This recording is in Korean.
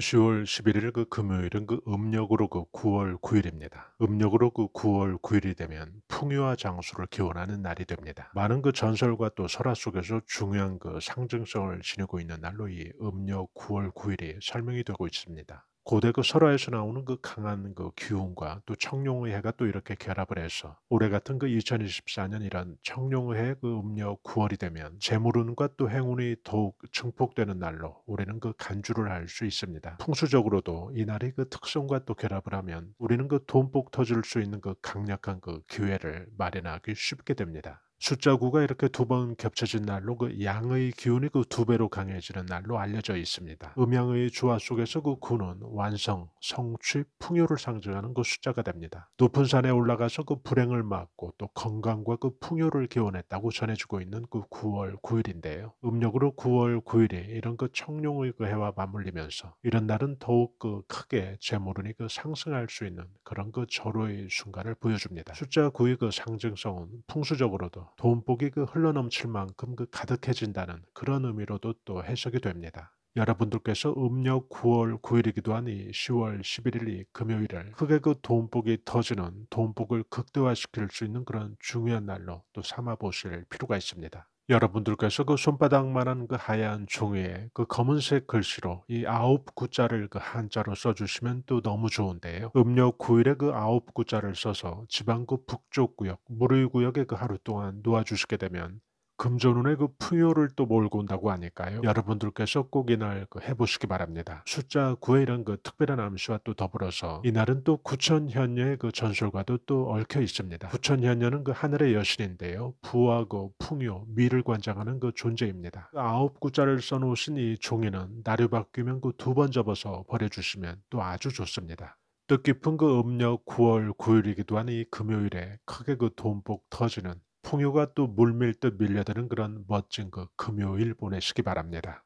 10월 11일 그 금요일은 그 음력으로 그 9월 9일입니다. 음력으로 그 9월 9일이 되면 풍요와 장수를 기원하는 날이 됩니다. 많은 그 전설과 또 설화 속에서 중요한 그 상징성을 지니고 있는 날로 이 음력 9월 9일이 설명이 되고 있습니다. 고대 그 설화에서 나오는 그 강한 그 기운과 또청룡의해가또 이렇게 결합을 해서 올해 같은 그 2024년 이란 청룡의해 그 음력 9월이 되면 재물운과 또 행운이 더욱 증폭되는 날로 우리는그 간주를 할 수 있습니다. 풍수적으로도 이 날이 그 특성과 또 결합을 하면 우리는 그 돈복 터질 수 있는 그 강력한 그 기회를 마련하기 쉽게 됩니다. 숫자 9가 이렇게 두 번 겹쳐진 날로 그 양의 기운이 그 두 배로 강해지는 날로 알려져 있습니다. 음양의 주화 속에서 그 9는 완성, 성취, 풍요를 상징하는 그 숫자가 됩니다. 높은 산에 올라가서 그 불행을 막고 또 건강과 그 풍요를 기원했다고 전해주고 있는 그 9월 9일인데요. 음력으로 9월 9일이 이런 그 청룡의 그 해와 맞물리면서 이런 날은 더욱 그 크게 재물운이 그 상승할 수 있는 그런 그 절호의 순간을 보여줍니다. 숫자 9의 그 상징성은 풍수적으로도 돈복이 그 흘러넘칠 만큼 그 가득해진다는 그런 의미로도 또 해석이 됩니다. 여러분들께서 음력 9월 9일이기도 하니 10월 11일이 금요일을 크게 그 돈복이 터지는 돈복을 극대화시킬 수 있는 그런 중요한 날로 또 삼아 보실 필요가 있습니다. 여러분들께서 그 손바닥만한 그 하얀 종이에 그 검은색 글씨로 이 아홉 구자를 그 한자로 써주시면 또 너무 좋은데요. 음력 9일에 그 아홉 구자를 써서 지방구 그 북쪽 구역, 무르이 구역에 그 하루 동안 놓아주시게 되면 금전운의 그 풍요를 또 몰고 온다고 하니까요. 여러분들께서 꼭 이날 그 해보시기 바랍니다. 숫자 9회란 그 특별한 암시와 또 더불어서 이날은 또 구천현녀의 그 전설과도 또 얽혀 있습니다. 구천현녀는 그 하늘의 여신인데요. 부하고 그 풍요, 미를 관장하는 그 존재입니다. 그 아홉 구자를 써놓으신 이 종이는 나이 바뀌면 그 두 번 접어서 버려주시면 또 아주 좋습니다. 뜻깊은 그 음력 9월 9일이기도 한 이 금요일에 크게 그 돈복 터지는 풍요가 또 물밀듯 밀려드는 그런 멋진 그 금요일 보내시기 바랍니다.